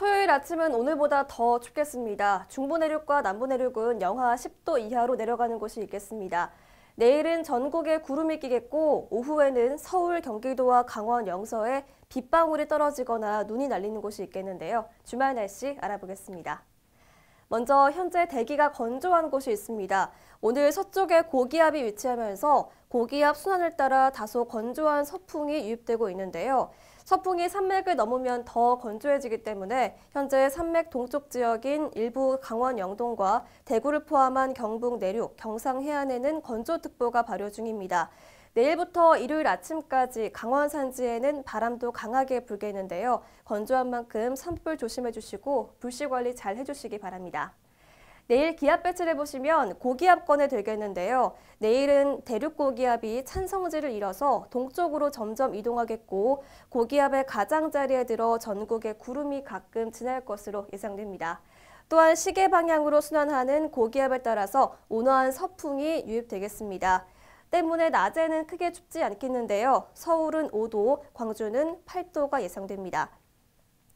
토요일 아침은 오늘보다 더 춥겠습니다. 중부 내륙과 남부 내륙은 영하 10도 이하로 내려가는 곳이 있겠습니다. 내일은 전국에 구름이 끼겠고 오후에는 서울, 경기도와 강원 영서에 빗방울이 떨어지거나 눈이 날리는 곳이 있겠는데요. 주말 날씨 알아보겠습니다. 먼저 현재 대기가 건조한 곳이 있습니다. 오늘 서쪽에 고기압이 위치하면서 고기압 순환을 따라 다소 건조한 서풍이 유입되고 있는데요. 서풍이 산맥을 넘으면 더 건조해지기 때문에 현재 산맥 동쪽 지역인 일부 강원 영동과 대구를 포함한 경북 내륙, 경상 해안에는 건조특보가 발효 중입니다. 내일부터 일요일 아침까지 강원 산지에는 바람도 강하게 불겠는데요. 건조한 만큼 산불 조심해 주시고 불씨 관리 잘 해주시기 바랍니다. 내일 기압 배치를 보시면 고기압권에 들겠는데요. 내일은 대륙 고기압이 찬성지를 잃어서 동쪽으로 점점 이동하겠고 고기압의 가장자리에 들어 전국에 구름이 가끔 지날 것으로 예상됩니다. 또한 시계 방향으로 순환하는 고기압에 따라서 온화한 서풍이 유입되겠습니다. 때문에 낮에는 크게 춥지 않겠는데요. 서울은 5도, 광주는 8도가 예상됩니다.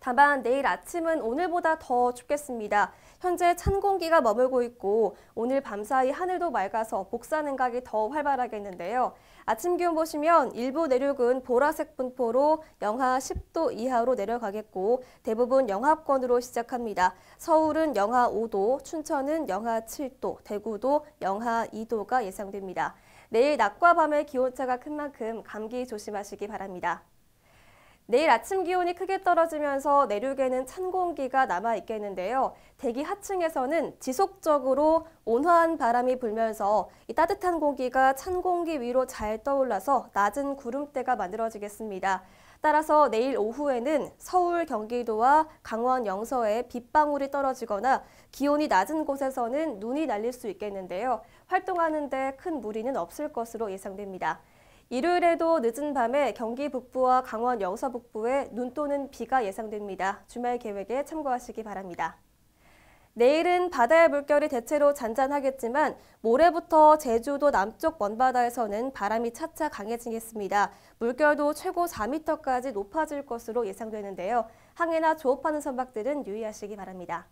다만 내일 아침은 오늘보다 더 춥겠습니다. 현재 찬 공기가 머물고 있고 오늘 밤사이 하늘도 맑아서 복사 능각이 더 활발하겠는데요. 아침 기온 보시면 일부 내륙은 보라색 분포로 영하 10도 이하로 내려가겠고 대부분 영하권으로 시작합니다. 서울은 영하 5도, 춘천은 영하 7도, 대구도 영하 2도가 예상됩니다. 내일 낮과 밤의 기온차가 큰 만큼 감기 조심하시기 바랍니다. 내일 아침 기온이 크게 떨어지면서 내륙에는 찬 공기가 남아 있겠는데요. 대기 하층에서는 지속적으로 온화한 바람이 불면서 이 따뜻한 공기가 찬 공기 위로 잘 떠올라서 낮은 구름대가 만들어지겠습니다. 따라서 내일 오후에는 서울, 경기도와 강원 영서에 빗방울이 떨어지거나 기온이 낮은 곳에서는 눈이 날릴 수 있겠는데요. 활동하는 데 큰 무리는 없을 것으로 예상됩니다. 일요일에도 늦은 밤에 경기 북부와 강원 영서 북부에 눈 또는 비가 예상됩니다. 주말 계획에 참고하시기 바랍니다. 내일은 바다의 물결이 대체로 잔잔하겠지만 모레부터 제주도 남쪽 먼바다에서는 바람이 차차 강해지겠습니다. 물결도 최고 4m까지 높아질 것으로 예상되는데요. 항해나 조업하는 선박들은 유의하시기 바랍니다.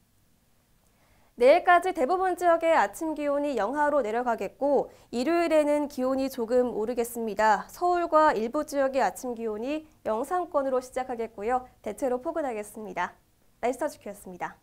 내일까지 대부분 지역의 아침 기온이 영하로 내려가겠고 일요일에는 기온이 조금 오르겠습니다. 서울과 일부 지역의 아침 기온이 영상권으로 시작하겠고요. 대체로 포근하겠습니다. 날씨터 주키였습니다.